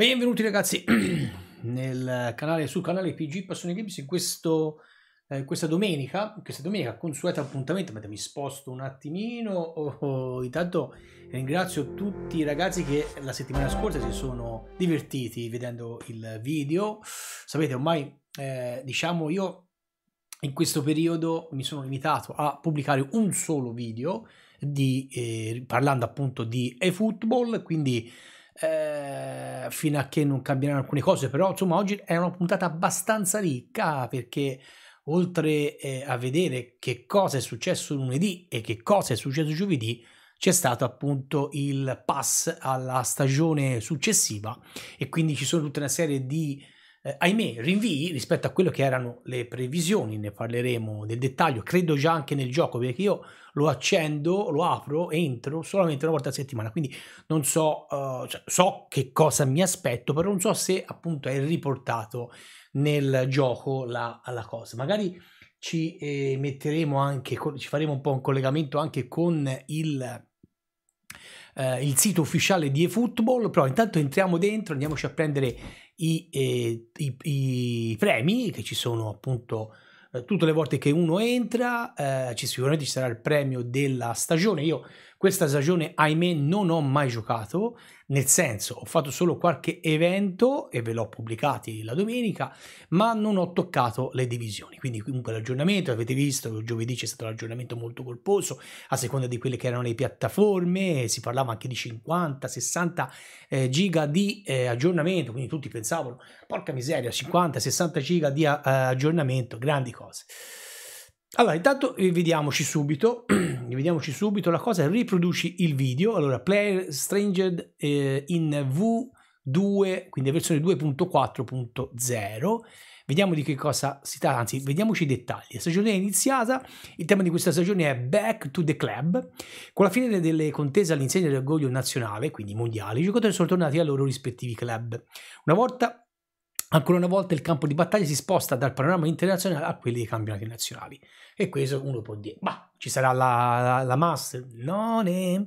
Benvenuti ragazzi nel canale, sul canale PG Passione Games in questo, eh, questa domenica, questa domenica consueto appuntamento, ma mi sposto un attimino, oh, oh, intanto ringrazio tutti i ragazzi che la settimana scorsa si sono divertiti vedendo il video, sapete ormai eh, diciamo io in questo periodo mi sono limitato a pubblicare un solo video di, eh, parlando appunto di eFootball, quindi eh, fino a che non cambieranno alcune cose, però insomma oggi è una puntata abbastanza ricca perché oltre eh, a vedere che cosa è successo lunedì e che cosa è successo giovedì, c'è stato appunto il pass alla stagione successiva e quindi ci sono tutta una serie di eh, ahimè, rinvii rispetto a quello che erano le previsioni, ne parleremo nel dettaglio, credo già anche nel gioco, perché io lo accendo, lo apro, entro solamente una volta a settimana, quindi non so, uh, cioè, so che cosa mi aspetto, però non so se appunto è riportato nel gioco la, la cosa. Magari ci eh, metteremo anche, ci faremo un po' un collegamento anche con il eh, il sito ufficiale di eFootball, però intanto entriamo dentro, andiamoci a prendere i, eh, i, i premi che ci sono appunto eh, tutte le volte che uno entra, eh, ci, sicuramente ci sarà il premio della stagione. Io questa stagione, ahimè, non ho mai giocato, nel senso ho fatto solo qualche evento e ve l'ho pubblicati la domenica, ma non ho toccato le divisioni, quindi comunque l'aggiornamento, avete visto, giovedì c'è stato un aggiornamento molto colposo, a seconda di quelle che erano le piattaforme, si parlava anche di 50, 60 eh, giga di eh, aggiornamento, quindi tutti pensavano, porca miseria, 50, 60 giga di eh, aggiornamento, grandi cose. Allora, intanto eh, vediamoci subito vediamoci subito la cosa, riproduci il video, allora Player Stranger eh, in V2, quindi versione 2.4.0, vediamo di che cosa si tratta, anzi vediamoci i dettagli. La stagione è iniziata, il tema di questa stagione è Back to the Club, con la fine delle contese all'insegna dell'orgoglio nazionale, quindi mondiale, i giocatori sono tornati ai loro rispettivi club. Una volta Ancora una volta il campo di battaglia si sposta dal panorama internazionale a quelli dei campionati nazionali. E questo uno può dire, ma ci sarà la, la Master. Non è...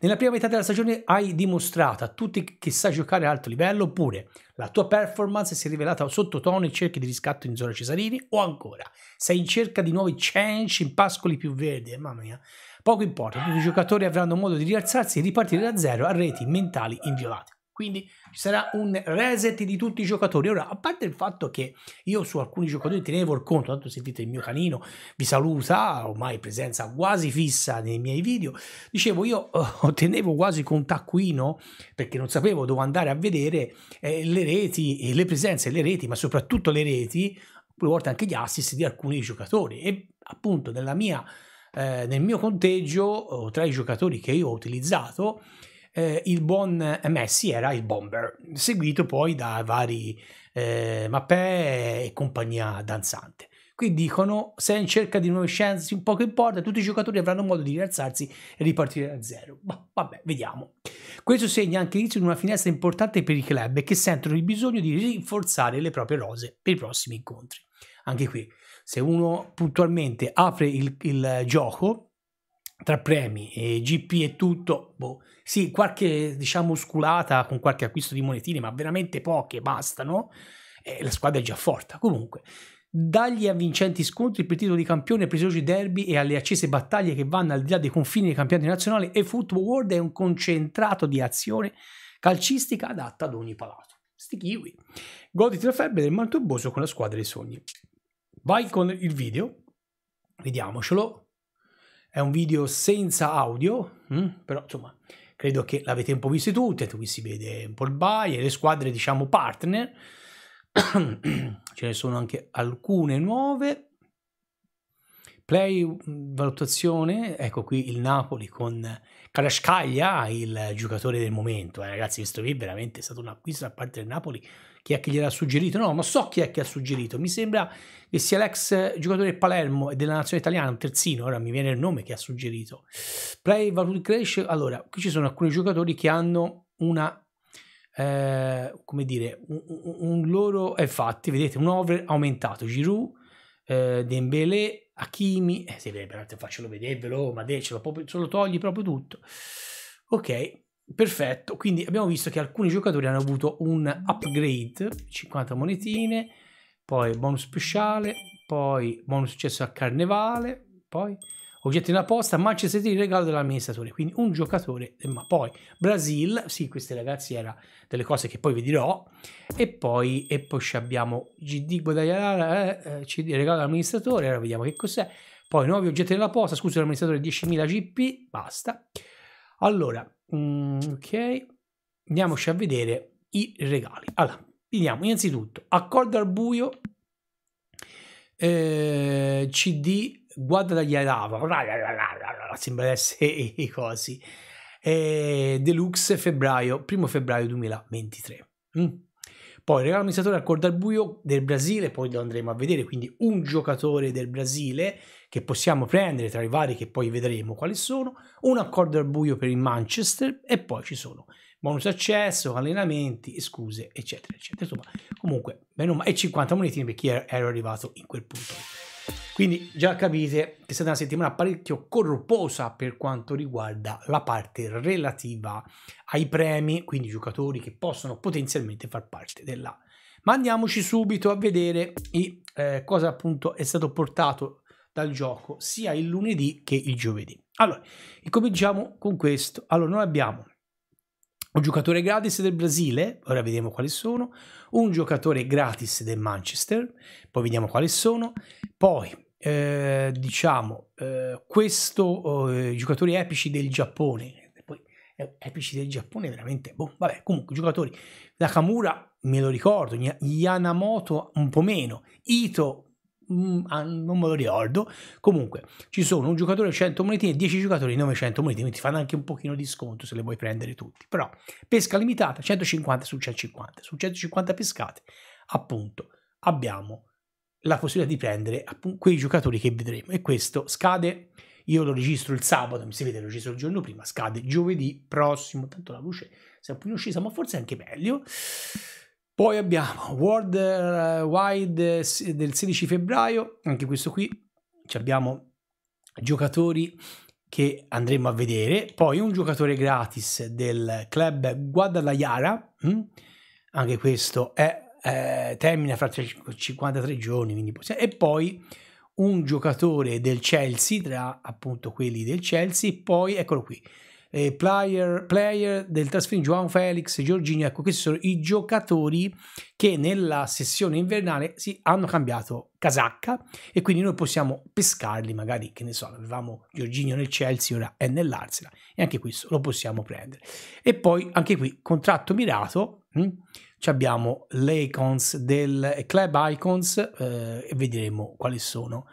Nella prima metà della stagione hai dimostrato a tutti che sai giocare a alto livello oppure la tua performance si è rivelata sottotono e cerchi di riscatto in zona Cesarini o ancora sei in cerca di nuovi change in pascoli più verdi. Mamma mia. Poco importa, tutti i giocatori avranno modo di rialzarsi e ripartire da zero a reti mentali inviolate. Quindi ci sarà un reset di tutti i giocatori. Ora, a parte il fatto che io su alcuni giocatori tenevo il conto, tanto sentite il mio canino, vi saluta, ormai presenza quasi fissa nei miei video, dicevo io oh, tenevo quasi con taccuino perché non sapevo dove andare a vedere eh, le reti, eh, le presenze, le reti, ma soprattutto le reti, a volte anche gli assist di alcuni giocatori. E appunto nella mia, eh, nel mio conteggio, oh, tra i giocatori che io ho utilizzato, eh, il buon Messi eh, era il bomber, seguito poi da vari eh, Mappè e compagnia danzante. Qui dicono, se in cerca di nuove chance, po' che importa, tutti i giocatori avranno modo di rialzarsi e ripartire da zero. Ma boh, vabbè, vediamo. Questo segna anche l'inizio di una finestra importante per i club che sentono il bisogno di rinforzare le proprie rose per i prossimi incontri. Anche qui, se uno puntualmente apre il, il gioco tra premi e GP e tutto, boh, sì, qualche diciamo sculata con qualche acquisto di monetine, ma veramente poche, bastano. Eh, la squadra è già forte. Comunque, dagli avvincenti scontri per titolo di campione, prestigiosi derby e alle accese battaglie che vanno al di là dei confini dei campionati nazionali, e Football World è un concentrato di azione calcistica adatta ad ogni palato. Sti kiwi. Goditi la febbre del Mantoboso con la squadra dei sogni. Vai con il video, vediamocelo. È un video senza audio, mm, però insomma credo che l'avete un po' visto tutte, qui si vede un po' il Bayern, le squadre diciamo partner, ce ne sono anche alcune nuove, play valutazione, ecco qui il Napoli con Kalashkaglia, il giocatore del momento, eh, ragazzi questo qui è veramente stato un acquisto da parte del Napoli chi è che gliel'ha suggerito, no, ma so chi è che ha suggerito, mi sembra che sia l'ex giocatore del Palermo e della nazione italiana, un terzino, ora mi viene il nome che ha suggerito. Play Value Crash, allora, qui ci sono alcuni giocatori che hanno una eh, come dire, un, un loro, eh, infatti, vedete, un over aumentato, Giroud, eh, Dembélé, Hakimi, eh, se ve, faccielo vedervelo, ma de, ce lo, proprio, ce lo togli proprio tutto. Ok, Perfetto, quindi abbiamo visto che alcuni giocatori hanno avuto un upgrade, 50 monetine, poi bonus speciale, poi bonus successo a carnevale, poi oggetti della posta, Manchester City regalo dell'amministratore, quindi un giocatore, ma poi Brasil, sì, queste ragazzi erano delle cose che poi vi dirò, e poi, e poi abbiamo GD guadagnare, eh, eh CD regalo dell'amministratore, ora vediamo che cos'è, poi nuovi oggetti della posta, scusa l'amministratore 10.000 GP, basta. Allora, mm, ok, andiamoci a vedere i regali. Allora, vediamo innanzitutto Accordo al buio, eh, CD, guarda dagli Arava, sembra essere i cosi. Eh, deluxe febbraio, primo febbraio 2023. Mm. Poi regalo amministratore al corda al buio del Brasile, poi lo andremo a vedere, quindi un giocatore del Brasile che possiamo prendere tra i vari che poi vedremo quali sono, un accordo al buio per il Manchester e poi ci sono bonus accesso, allenamenti, scuse, eccetera, eccetera. Insomma, comunque, meno ma- e 50 monetine per chi era arrivato in quel punto. Quindi già capite che è stata una settimana parecchio corposa per quanto riguarda la parte relativa ai premi, quindi giocatori che possono potenzialmente far parte della. Ma andiamoci subito a vedere i, eh, cosa appunto è stato portato dal gioco sia il lunedì che il giovedì. Allora, cominciamo con questo. Allora, noi abbiamo un giocatore gratis del Brasile, ora vediamo quali sono, un giocatore gratis del Manchester, poi vediamo quali sono, poi eh, diciamo, eh, questo, eh, giocatori epici del Giappone, poi eh, epici del Giappone veramente, boh, vabbè, comunque giocatori, Nakamura me lo ricordo, Yanamoto un po' meno, Ito mh, mm, ah, non me lo ricordo, comunque ci sono un giocatore 100 monetine e 10 giocatori 900 monetine, quindi ti fanno anche un pochino di sconto se le vuoi prendere tutti, però pesca limitata 150 su 150, su 150 pescate appunto abbiamo la possibilità di prendere appunto, quei giocatori che vedremo e questo scade io lo registro il sabato, mi si vede, lo registro il giorno prima, scade giovedì prossimo, tanto la luce si è un po' uscita, ma forse è anche meglio. Poi abbiamo World eh, Wide del 16 febbraio, anche questo qui, Ci abbiamo giocatori che andremo a vedere, poi un giocatore gratis del club Guadalajara, hm? anche questo è eh, termina fra 53 giorni, possiamo... e poi un giocatore del Chelsea, tra appunto quelli del Chelsea, poi eccolo qui, eh, player, player, del trasferimento Joan Felix, Giorginio, ecco questi sono i giocatori che nella sessione invernale sì, hanno cambiato casacca e quindi noi possiamo pescarli magari, che ne so, avevamo Giorginio nel Chelsea, ora è nell'Arsenal e anche questo lo possiamo prendere. E poi anche qui contratto mirato, mh, hm? abbiamo le icons del club icons eh, e vedremo quali sono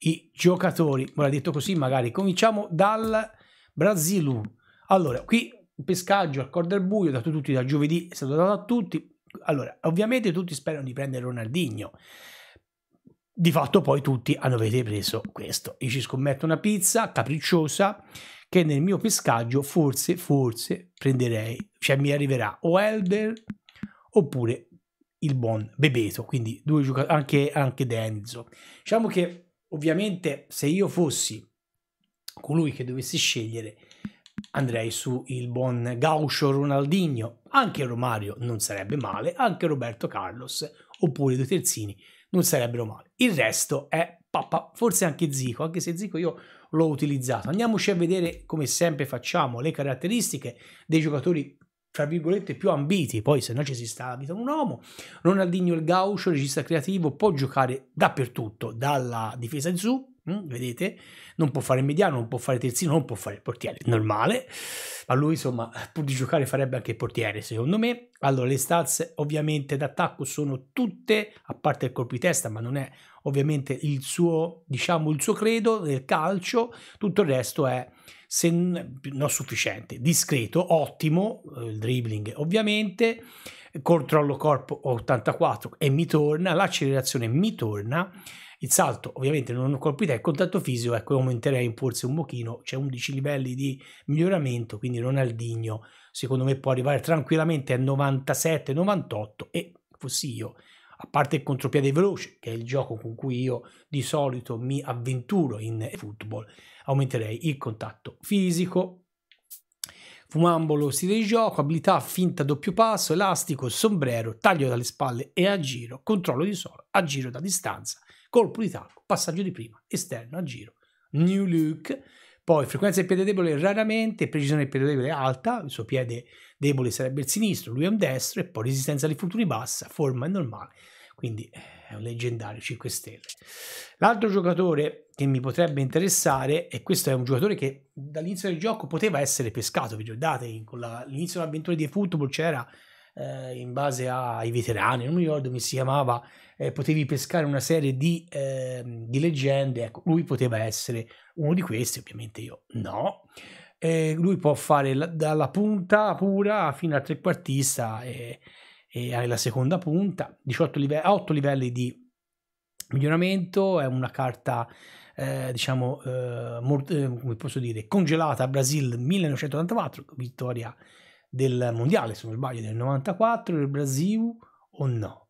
i giocatori. Ora detto così, magari cominciamo dal Brasilu. Allora, qui pescaggio al cor del buio, dato tutti da giovedì, è stato dato a tutti. Allora, ovviamente tutti sperano di prendere Ronaldinho. Di fatto poi tutti avete preso questo. Io ci scommetto una pizza capricciosa che nel mio pescaggio forse, forse prenderei, cioè mi arriverà o Elder oppure il buon Bebeto, quindi due giocatori, anche, anche Denzo. Diciamo che ovviamente se io fossi colui che dovessi scegliere andrei su il buon Gaucho Ronaldinho, anche Romario non sarebbe male, anche Roberto Carlos oppure due terzini non sarebbero male. Il resto è pappa, forse anche Zico, anche se Zico io l'ho utilizzato. Andiamoci a vedere come sempre facciamo le caratteristiche dei giocatori tra virgolette più ambiti, poi se no ci si sta abita un uomo, Ronaldinho il gaucho, regista creativo, può giocare dappertutto, dalla difesa in su, mm, vedete? Non può fare mediano, non può fare terzino, non può fare portiere, normale. Ma lui, insomma, pur di giocare farebbe anche portiere, secondo me. Allora, le stats ovviamente d'attacco sono tutte, a parte il colpo di testa, ma non è ovviamente il suo, diciamo, il suo credo nel calcio. Tutto il resto è se non sufficiente. Discreto, ottimo, eh, il dribbling ovviamente, controllo corpo 84 e mi torna, l'accelerazione mi torna, il salto ovviamente non ho colpita il contatto fisico, ecco aumenterei forse un pochino, c'è 11 livelli di miglioramento, quindi non digno, secondo me può arrivare tranquillamente a 97-98 e fossi io a parte il contropiede veloce, che è il gioco con cui io di solito mi avventuro in football, aumenterei il contatto fisico, fumambolo, stile di gioco, abilità finta doppio passo, elastico, sombrero, taglio dalle spalle e a giro, controllo di solo, a giro da distanza, colpo di tacco, passaggio di prima, esterno a giro, new look, poi frequenza del piede debole raramente, precisione del piede debole alta, il suo piede debole sarebbe il sinistro, lui è un destro e poi resistenza alle fortune bassa, forma è normale, quindi eh, è un leggendario 5 stelle. L'altro giocatore che mi potrebbe interessare, e questo è un giocatore che dall'inizio del gioco poteva essere pescato, vi ricordate, con la, l'inizio dell'avventura di football c'era eh, in base ai veterani, non mi ricordo come si chiamava, eh, potevi pescare una serie di, eh, di leggende, ecco, lui poteva essere uno di questi, ovviamente io no eh, lui può fare la, dalla punta pura fino al trequartista e, e hai la seconda punta, 18 livelli, 8 livelli di miglioramento, è una carta eh, diciamo eh, molto, eh, come posso dire, congelata a Brasil 1984, vittoria del mondiale se non sbaglio del 94, il Brasil o no?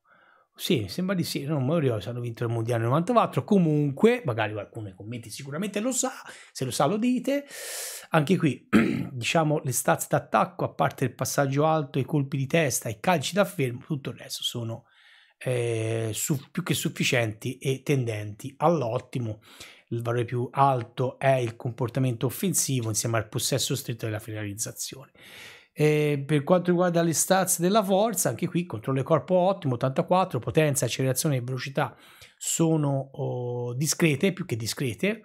Sì, sembra di sì, non mi se hanno vinto il Mondiale 94, comunque, magari qualcuno nei commenti sicuramente lo sa, se lo sa lo dite. Anche qui, diciamo, le stats d'attacco, a parte il passaggio alto, i colpi di testa, i calci da fermo, tutto il resto sono eh, su, più che sufficienti e tendenti all'ottimo. Il valore più alto è il comportamento offensivo insieme al possesso stretto della finalizzazione. E eh, per quanto riguarda le stats della forza, anche qui controllo corpo ottimo, 84, potenza, accelerazione e velocità sono oh, discrete, più che discrete.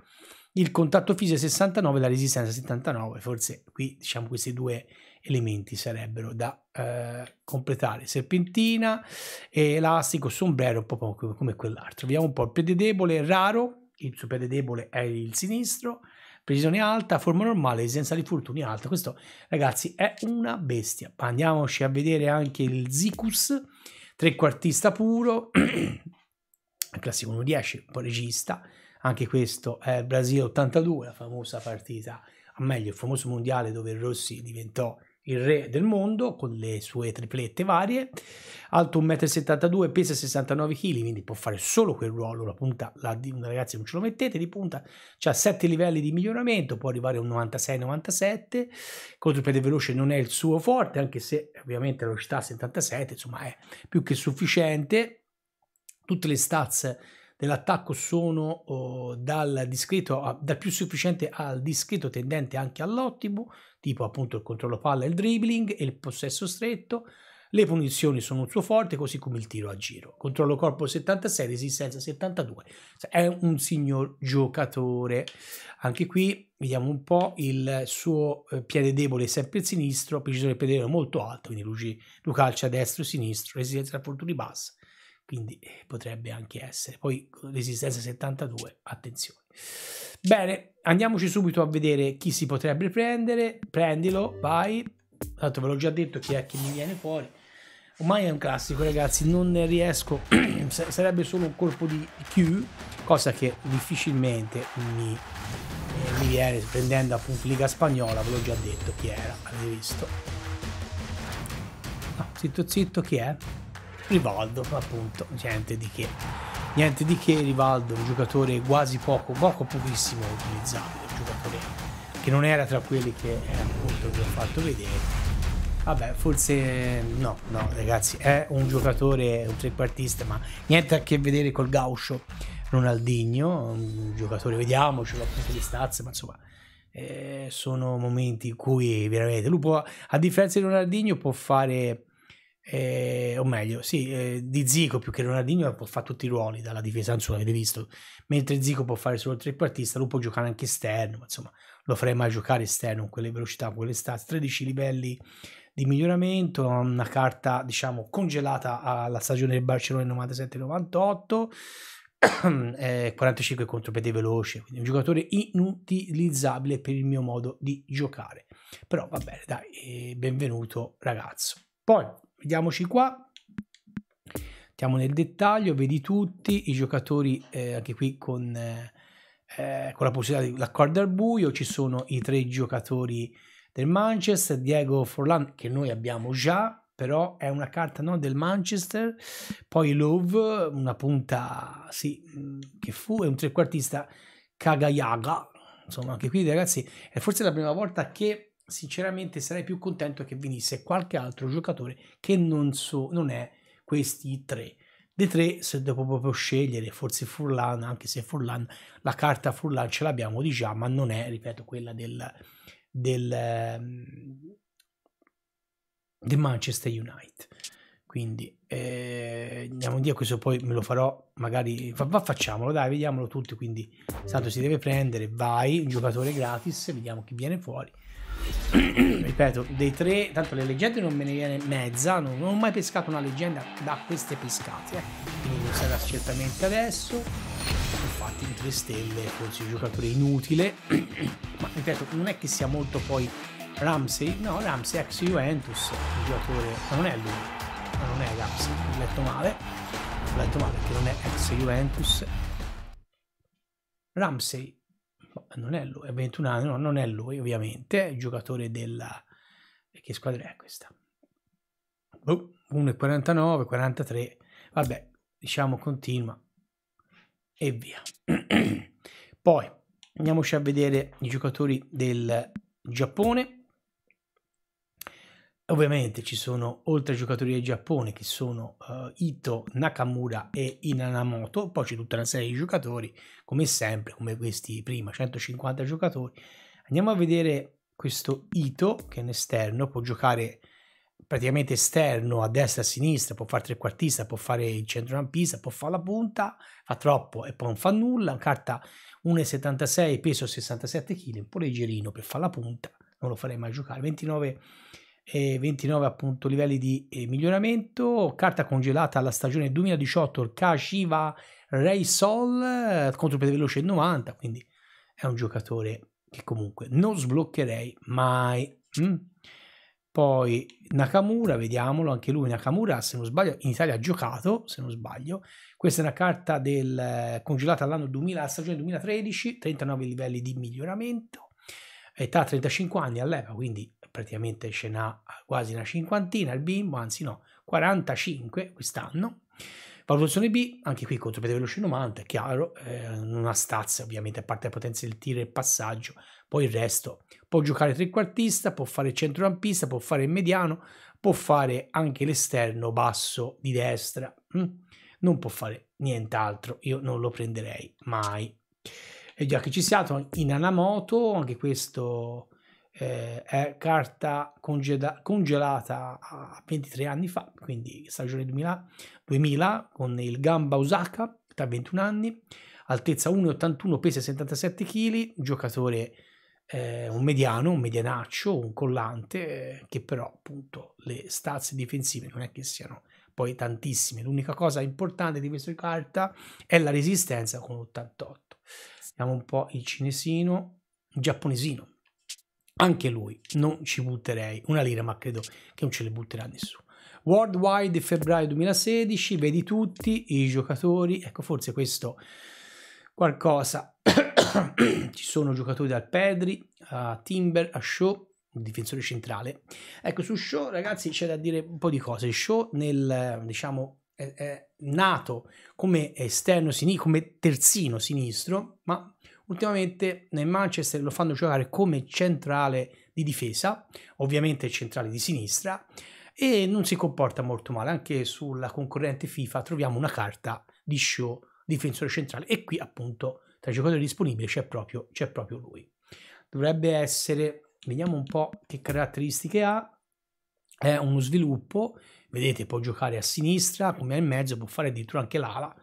Il contatto fisico è 69, la resistenza 79, forse qui diciamo questi due elementi sarebbero da eh, completare. Serpentina, elastico, sombrero, proprio come quell'altro. Vediamo un po' il piede debole, raro, il suo piede debole è il sinistro, precisione alta, forma normale, esigenza di fortuni alta. Questo, ragazzi, è una bestia. Andiamoci a vedere anche il Zicus, trequartista puro, classico 1.10, un po' regista. Anche questo è Brasile 82, la famosa partita, o meglio, il famoso mondiale dove Rossi diventò il re del mondo con le sue triplette varie, alto 1,72 m, pesa 69 kg, quindi può fare solo quel ruolo, la punta, la, ragazzi non ce lo mettete di punta, ha 7 livelli di miglioramento, può arrivare a un 96-97, contro il piede veloce non è il suo forte, anche se ovviamente la velocità 77 insomma è più che sufficiente, tutte le stats dell'attacco sono oh, dal, discreto, dal più sufficiente al discreto tendente anche all'ottimo, tipo appunto il controllo palla, il dribbling e il possesso stretto. Le punizioni sono un suo forte, così come il tiro a giro. Controllo corpo 76, resistenza 72. Cioè, è un signor giocatore. Anche qui vediamo un po' il suo eh, piede debole, sempre il sinistro, precisione del piede debole molto alto, quindi lui, lui calcia destro e sinistro, resistenza a fortuna bassa quindi eh, potrebbe anche essere. Poi resistenza 72, attenzione. Bene, andiamoci subito a vedere chi si potrebbe prendere. Prendilo, vai. Tanto ve l'ho già detto chi è che mi viene fuori. Ormai è un classico, ragazzi, non riesco, sarebbe solo un colpo di Q, cosa che difficilmente mi, eh, mi viene prendendo appunto Liga Spagnola, ve l'ho già detto chi era, avete visto. No, zitto zitto chi è? Rivaldo, appunto, niente di che. Niente di che, Rivaldo, un giocatore quasi poco, poco pochissimo utilizzabile, un giocatore che non era tra quelli che eh, appunto vi ho fatto vedere. Vabbè, forse no, no, ragazzi, è un giocatore, un trequartista, ma niente a che vedere col Gauscio Ronaldinho, un giocatore, vediamo, ce vediamocelo appunto di stazze, ma insomma, eh, sono momenti in cui veramente lui può, a differenza di Ronaldinho, può fare eh, o meglio, sì, eh, di Zico più che Ronaldinho può fare tutti i ruoli dalla difesa, non so, l'avete visto, mentre Zico può fare solo il trequartista, lo può giocare anche esterno, insomma lo farei mai giocare esterno con quelle velocità, con quelle stats, 13 livelli di miglioramento, una carta diciamo congelata alla stagione del Barcellona 97-98, eh, 45 contro piede veloce, quindi un giocatore inutilizzabile per il mio modo di giocare. Però va bene, dai, eh, benvenuto ragazzo. Poi Vediamoci qua. Andiamo nel dettaglio, vedi tutti i giocatori eh, anche qui con, eh, eh con la possibilità dell'accordo al buio. Ci sono i tre giocatori del Manchester, Diego Forlan che noi abbiamo già, però è una carta non del Manchester, poi Love, una punta sì, mm, che fu, è un trequartista Kagayaga, insomma anche qui ragazzi è forse la prima volta che sinceramente sarei più contento che venisse qualche altro giocatore che non, so, non è questi tre. Dei tre, se devo proprio scegliere, forse Furlan, anche se Furlan, la carta Furlan ce l'abbiamo di già, ma non è, ripeto, quella del, del, ehm, del Manchester United. Quindi eh, andiamo via questo, poi me lo farò, magari, va, va, facciamolo, dai, vediamolo tutti, quindi tanto si deve prendere, vai, un giocatore gratis, vediamo chi viene fuori. ripeto, dei tre, tanto le leggende non me ne viene mezza, non, non ho mai pescato una leggenda da queste pescate, eh. quindi non sarà certamente adesso. Infatti in 3 stelle forse il giocatore inutile, ma ripeto, non è che sia molto poi Ramsey, no, Ramsey ex Juventus, il giocatore, ma non è lui, ma non è Ramsey, ho letto male, ho letto male perché non è ex Juventus. Ramsey non è lui, è 21 anni, no, non è lui ovviamente, è il giocatore della... che squadra è questa? Oh, 1,49, 43, vabbè, diciamo continua e via. Poi andiamoci a vedere i giocatori del Giappone Ovviamente ci sono oltre ai giocatori del Giappone che sono uh, Ito, Nakamura e Inanamoto, poi c'è tutta una serie di giocatori, come sempre, come questi prima, 150 giocatori. Andiamo a vedere questo Ito che è un esterno, può giocare praticamente esterno, a destra, e a sinistra, può fare trequartista, può fare il centrocampista, può fare la punta, fa troppo e poi non fa nulla, carta 1,76, peso 67 kg, un po' leggerino per fare la punta, non lo farei mai giocare, 29 eh, 29 appunto livelli di eh, miglioramento, carta congelata alla stagione 2018, il Kashiva Ray Sol eh, contro piede veloce 90, quindi è un giocatore che comunque non sbloccherei mai. Mm. Poi Nakamura, vediamolo, anche lui Nakamura, se non sbaglio, in Italia ha giocato, se non sbaglio. Questa è una carta del, eh, congelata all'anno 2000, alla stagione 2013, 39 livelli di miglioramento, età 35 anni all'epoca, quindi praticamente ce n'ha quasi una cinquantina il bimbo, anzi no, 45 quest'anno. Valutazione B, anche qui contro piede veloce 90, è chiaro, eh, non ha stazza ovviamente, a parte la potenza del tiro e il passaggio, poi il resto. Può giocare trequartista, può fare centrocampista, può fare il mediano, può fare anche l'esterno basso di destra, mm? non può fare nient'altro, io non lo prenderei mai. E già che ci siamo, in Anamoto, anche questo eh, è carta congeda- congelata a 23 anni fa, quindi stagione 2000, 2000 con il Gamba Osaka, da 21 anni, altezza 1,81, pesa 77 kg, giocatore eh, un mediano, un medianaccio, un collante, eh, che però appunto le stazze difensive non è che siano poi tantissime. L'unica cosa importante di questa carta è la resistenza con 88. Vediamo un po' il cinesino, il giapponesino, anche lui non ci butterei una lira, ma credo che non ce le butterà nessuno. Worldwide febbraio 2016, vedi tutti i giocatori, ecco forse questo qualcosa. ci sono giocatori dal Pedri a Timber a Shaw, difensore centrale. Ecco su Shaw ragazzi c'è da dire un po' di cose. Shaw nel diciamo è, è nato come esterno sinistro, come terzino sinistro, ma ultimamente nel Manchester lo fanno giocare come centrale di difesa, ovviamente centrale di sinistra, e non si comporta molto male. Anche sulla concorrente FIFA troviamo una carta di show difensore centrale e qui appunto tra i giocatori disponibili c'è proprio, c'è proprio lui. Dovrebbe essere, vediamo un po' che caratteristiche ha, è uno sviluppo, vedete può giocare a sinistra come a mezzo, può fare addirittura anche l'ala,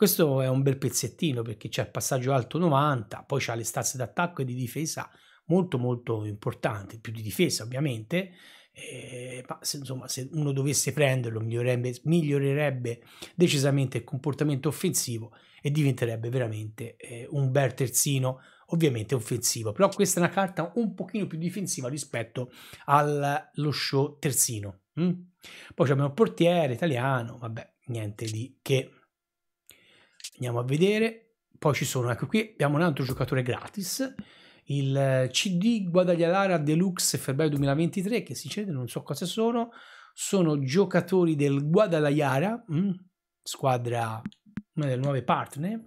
questo è un bel pezzettino perché c'è il passaggio alto 90, poi c'ha le stazze d'attacco e di difesa molto molto importanti, più di difesa ovviamente, eh, ma se, insomma, se uno dovesse prenderlo migliorerebbe, migliorerebbe, decisamente il comportamento offensivo e diventerebbe veramente eh, un bel terzino ovviamente offensivo però questa è una carta un pochino più difensiva rispetto allo show terzino mm? poi abbiamo il portiere italiano vabbè niente di che Andiamo a vedere. Poi ci sono, ecco qui, abbiamo un altro giocatore gratis. Il eh, CD Guadalajara Deluxe febbraio 2023, che si cede, non so cosa sono. Sono giocatori del Guadalajara, mm? squadra, una delle nuove partner.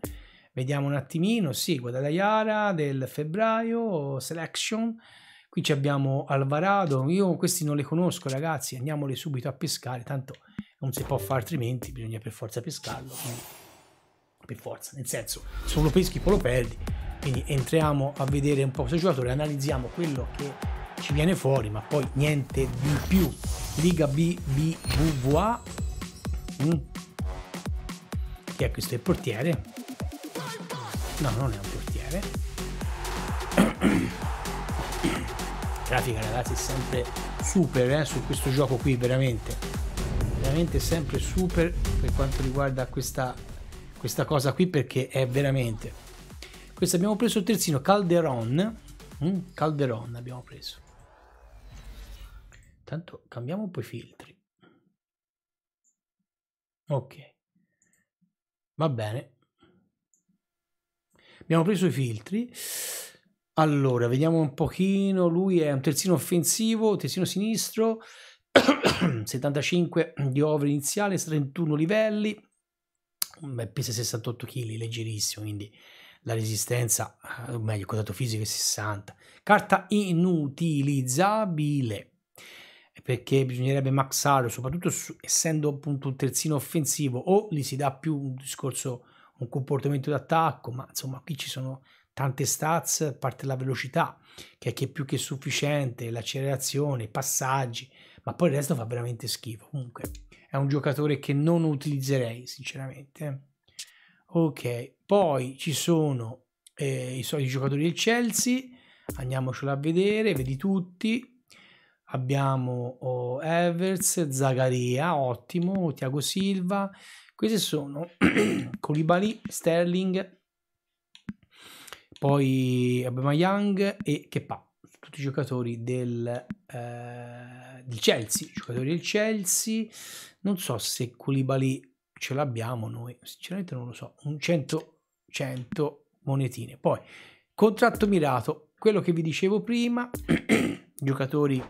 Vediamo un attimino, sì, Guadalajara del febbraio, selection. Qui abbiamo Alvarado, io questi non li conosco ragazzi, andiamoli subito a pescare, tanto non si può fare altrimenti, bisogna per forza pescarlo. Quindi per forza, nel senso, se uno peschi poi lo perdi. Quindi entriamo a vedere un po' questo giocatore, analizziamo quello che ci viene fuori, ma poi niente di più. Liga BBVA. BVVA. Mm. Chi è questo? È il portiere? No, non è un portiere. Grafica ragazzi è sempre super eh, su questo gioco qui, veramente. Veramente sempre super per quanto riguarda questa questa cosa qui perché è veramente... Questo abbiamo preso il terzino Calderon. Mm, Calderon abbiamo preso. Tanto cambiamo un po' i filtri. Ok. Va bene. Abbiamo preso i filtri. Allora, vediamo un pochino. Lui è un terzino offensivo, terzino sinistro. 75 di over iniziale, 31 livelli, beh, pesa 68 kg, leggerissimo, quindi la resistenza, eh, o meglio, il contatto fisico è 60. Carta inutilizzabile perché bisognerebbe maxarlo, soprattutto su, essendo appunto un terzino offensivo, o gli si dà più un discorso, un comportamento d'attacco, ma insomma qui ci sono tante stats, a parte la velocità, che è più che sufficiente, l'accelerazione, i passaggi, ma poi il resto fa veramente schifo. Comunque, è un giocatore che non utilizzerei sinceramente. Ok, poi ci sono eh, i soliti giocatori del Chelsea, andiamocelo a vedere, vedi tutti. Abbiamo oh, Evers, Zagaria, ottimo, Tiago Silva. Questi sono Colibali, Sterling, poi abbiamo Young e Kepa tutti i giocatori del, eh, del Chelsea, giocatori del Chelsea, non so se Culibali ce l'abbiamo noi, sinceramente non lo so, un 100, 100 monetine. Poi, contratto mirato, quello che vi dicevo prima, giocatori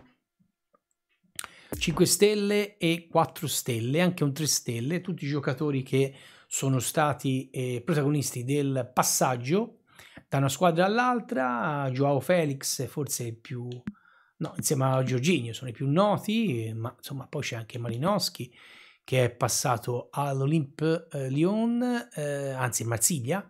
5 stelle e 4 stelle, anche un 3 stelle, tutti i giocatori che sono stati eh, protagonisti del passaggio da una squadra all'altra. Joao Felix forse è più... No, insieme a Giorginio sono i più noti, ma insomma poi c'è anche Malinowski che è passato all'Olympe eh, Lyon, eh, anzi Marsiglia,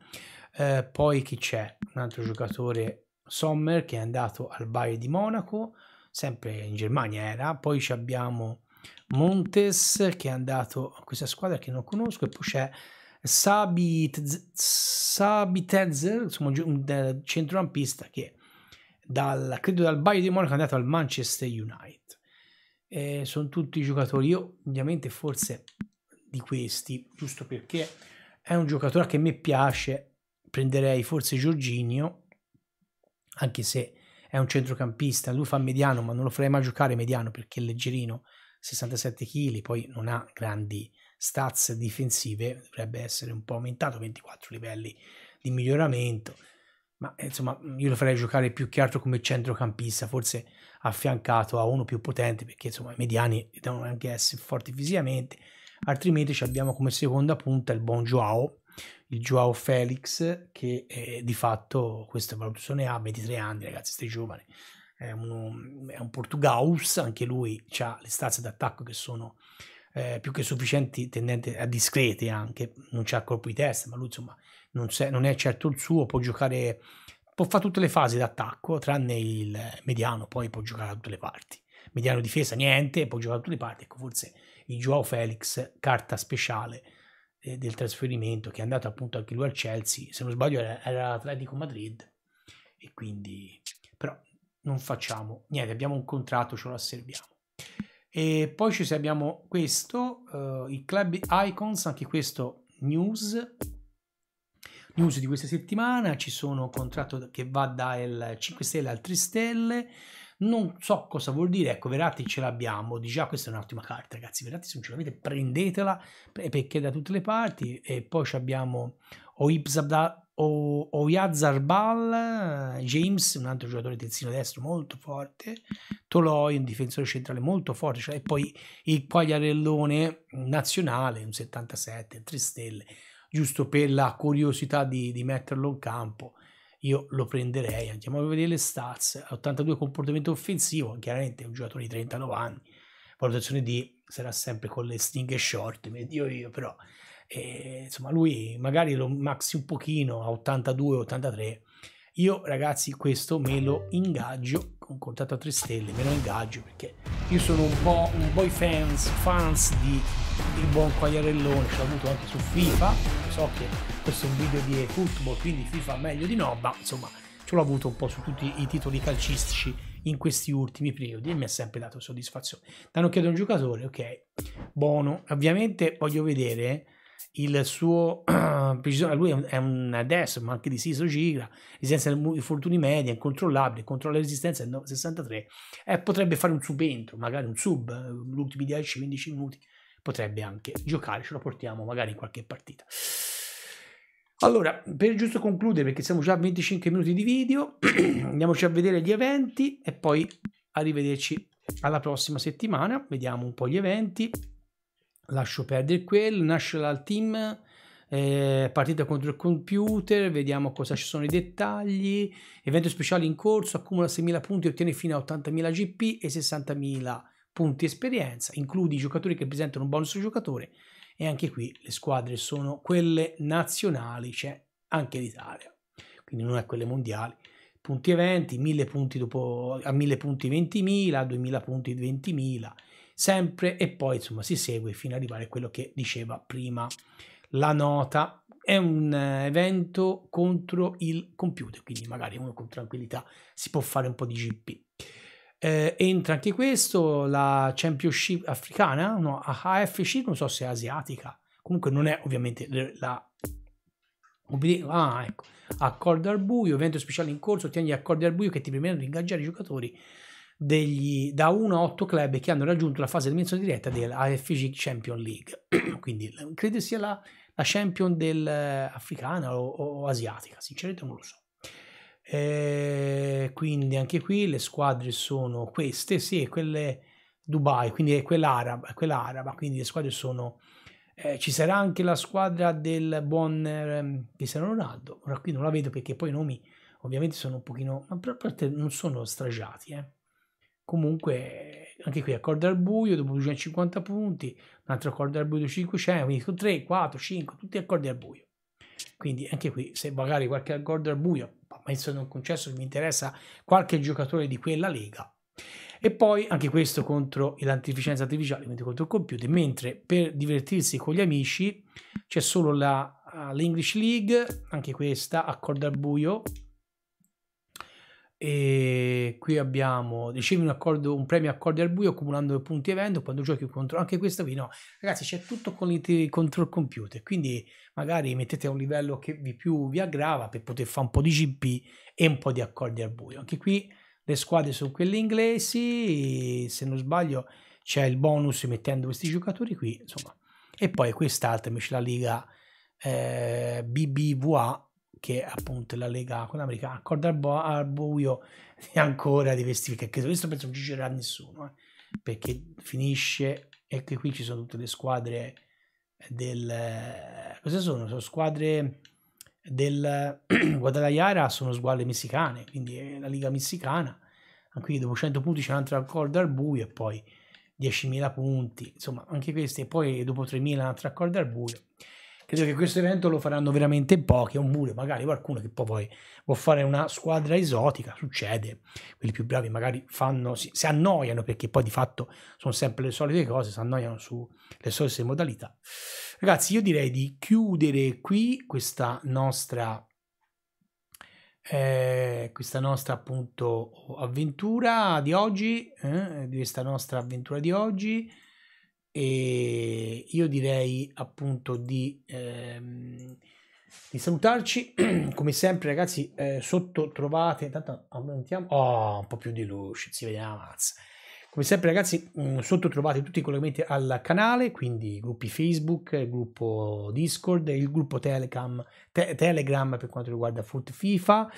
eh, poi chi c'è? Un altro giocatore, Sommer, che è andato al Bayern di Monaco, sempre in Germania era, poi abbiamo Montes che è andato a questa squadra che non conosco e poi c'è Sabitez, Sabitez insomma, un eh, centrocampista che dal, credo dal Bayern di Monaco è andato al Manchester United. Eh, sono tutti giocatori, io ovviamente forse di questi, giusto perché è un giocatore che mi piace, prenderei forse Giorginio, anche se è un centrocampista, lui fa mediano, ma non lo farei mai giocare mediano perché è leggerino, 67 kg, poi non ha grandi stats difensive dovrebbe essere un po' aumentato, 24 livelli di miglioramento, ma insomma io lo farei giocare più che altro come centrocampista, forse affiancato a uno più potente, perché insomma i mediani devono anche essere forti fisicamente, altrimenti abbiamo come seconda punta il buon Joao, il Joao Felix che è, eh, di fatto questa valutazione ha 23 anni ragazzi, stai giovane, è, uno, è un portugaus, anche lui ha le stazze d'attacco che sono eh, più che sufficienti, tendenti a discrete anche, non c'ha colpo di testa, ma lui insomma non, se, non è certo il suo, può giocare, può fare tutte le fasi d'attacco, tranne il mediano, poi può giocare da tutte le parti. Mediano difesa niente, può giocare da tutte le parti, ecco forse il Joao Felix, carta speciale eh, del trasferimento che è andato appunto anche lui al Chelsea, se non sbaglio era, era Atletico Madrid e quindi però non facciamo niente, abbiamo un contratto, ce lo asserviamo. E poi ci abbiamo questo, uh, i club icons, anche questo news, news di questa settimana, ci sono contratto che va dal 5 stelle al 3 stelle, non so cosa vuol dire, ecco Verati ce l'abbiamo, di già ah, questa è un'ottima carta ragazzi, Verati sinceramente prendetela perché è da tutte le parti e poi abbiamo Oibzabda o, Oyarzarbal, James, un altro giocatore terzino destro molto forte, Toloi, un difensore centrale molto forte, cioè, e poi il Quagliarellone nazionale, un 77, 3 stelle, giusto per la curiosità di, di metterlo in campo. Io lo prenderei, andiamo a vedere le stats, 82 comportamento offensivo, chiaramente un giocatore di 39 anni, valutazione di sarà sempre con le stinghe short, mi dio io però e, insomma, lui magari lo maxi un pochino a 82, 83. Io, ragazzi, questo me lo ingaggio con contatto a 3 stelle, me lo ingaggio perché io sono un po' un boy fans, fans di il buon Quagliarellone, ce l'ho avuto anche su FIFA. So che questo è un video di football, quindi FIFA meglio di no, ma insomma, ce l'ho avuto un po' su tutti i titoli calcistici in questi ultimi periodi e mi ha sempre dato soddisfazione. Danno chiedo a un giocatore, ok, buono. Ovviamente voglio vedere il suo uh, lui è un, è destro, ma anche di Siso gira, resistenza di fortuni media, incontrollabile, controlla la resistenza del 63 e eh, potrebbe fare un subentro, magari un sub, eh, gli ultimi 10-15 minuti, potrebbe anche giocare, ce lo portiamo magari in qualche partita. Allora, per giusto concludere, perché siamo già a 25 minuti di video, andiamoci a vedere gli eventi e poi arrivederci alla prossima settimana, vediamo un po' gli eventi lascio perdere quello, National Team, eh, partita contro il computer, vediamo cosa ci sono i dettagli, evento speciale in corso, accumula 6.000 punti, ottiene fino a 80.000 GP e 60.000 punti esperienza, includi i giocatori che presentano un bonus giocatore e anche qui le squadre sono quelle nazionali, c'è cioè anche l'Italia, quindi non è quelle mondiali. Punti eventi, 1000 punti dopo, a 1000 punti 20.000, a 2000 punti 20.000 sempre e poi insomma si segue fino ad arrivare a quello che diceva prima la nota è un eh, evento contro il computer quindi magari uno con tranquillità si può fare un po' di GP eh, entra anche questo la championship africana no AFC non so se è asiatica comunque non è ovviamente la Ah, ecco. Accordo al buio, evento speciale in corso, ottieni gli accordi al buio che ti permettono di ingaggiare i giocatori degli, da 1 a 8 club che hanno raggiunto la fase di mezzo diretta dell'AFC Champion League. Quindi credo sia la, la champion del, eh, africana o, o asiatica, sinceramente non lo so. Eh, quindi anche qui le squadre sono queste, sì, quelle Dubai, quindi è araba, quella araba quindi le squadre sono... Eh, ci sarà anche la squadra del buon eh, Cristiano Ronaldo, ora qui non la vedo perché poi i nomi ovviamente sono un pochino, ma per non sono stragiati, eh comunque anche qui accordo al buio dopo 250 punti un altro accordo al buio 500 quindi su 3 4 5 tutti accordi al buio quindi anche qui se magari qualche accordo al buio ma in un concesso che mi interessa qualche giocatore di quella lega e poi anche questo contro l'antificenza artificiale quindi contro il computer mentre per divertirsi con gli amici c'è solo la, ah, l'English League anche questa accordo al buio e qui abbiamo ricevi un, accordo, un premio accordi al buio accumulando punti evento quando giochi contro anche questo qui no ragazzi c'è tutto con il, contro il computer quindi magari mettete a un livello che vi più vi aggrava per poter fare un po' di GP e un po' di accordi al buio anche qui le squadre sono quelle inglesi se non sbaglio c'è il bonus mettendo questi giocatori qui insomma e poi quest'altra invece la liga eh, BBVA che appunto la Lega, con l'America accorda al, bo- al buio ancora di vestiti, perché questo penso non ci c'era nessuno, eh, perché finisce e che qui ci sono tutte le squadre del... cosa sono? Sono squadre del Guadalajara, sono squadre messicane, quindi la Liga messicana, qui dopo 100 punti c'è un altro accordo al buio e poi 10.000 punti, insomma anche queste, e poi dopo 3.000 un altro accordo al buio. Credo che questo evento lo faranno veramente pochi, oppure magari qualcuno che poi può fare una squadra esotica, succede. Quelli più bravi magari fanno, si, si annoiano perché poi di fatto sono sempre le solite cose, si annoiano sulle solite modalità. Ragazzi, io direi di chiudere qui questa nostra eh, questa nostra appunto avventura di oggi, eh, questa nostra avventura di oggi e io direi appunto di, ehm, di salutarci come sempre ragazzi eh, sotto trovate intanto aumentiamo oh, un po' più di luce si vede la mazza come sempre ragazzi mh, mm, sotto trovate tutti i collegamenti al canale quindi gruppi facebook gruppo discord il gruppo telegram, te telegram per quanto riguarda Foot FIFA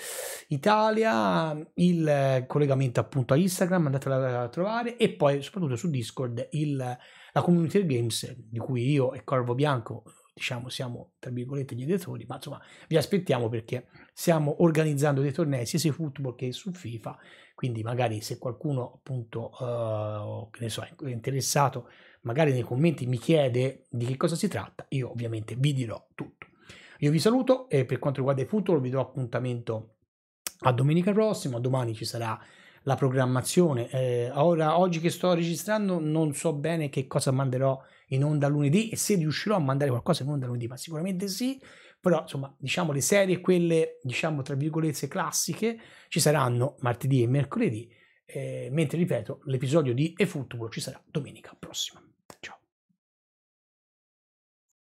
Italia il collegamento appunto a instagram andatela a trovare e poi soprattutto su discord il la community del games, di cui io e Corvo Bianco diciamo siamo tra virgolette gli editori, ma insomma vi aspettiamo perché stiamo organizzando dei tornei sia su football che su FIFA, quindi magari se qualcuno appunto uh, che ne so, è interessato, magari nei commenti mi chiede di che cosa si tratta, io ovviamente vi dirò tutto. Io vi saluto e per quanto riguarda il football vi do appuntamento a domenica prossima, domani ci sarà la programmazione. Eh, ora, oggi che sto registrando, non so bene che cosa manderò in onda lunedì e se riuscirò a mandare qualcosa in onda lunedì, ma sicuramente sì. Però, insomma, diciamo le serie, quelle, diciamo, tra virgolette, classiche, ci saranno martedì e mercoledì, eh, mentre, ripeto, l'episodio di E Football ci sarà domenica prossima.